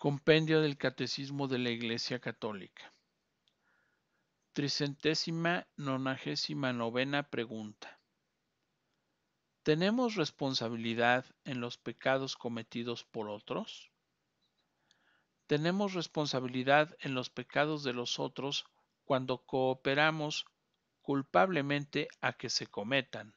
Compendio del Catecismo de la Iglesia Católica. Tricentésima nonagésima novena pregunta. ¿Tenemos responsabilidad en los pecados cometidos por otros? Tenemos responsabilidad en los pecados de los otros cuando cooperamos culpablemente a que se cometan.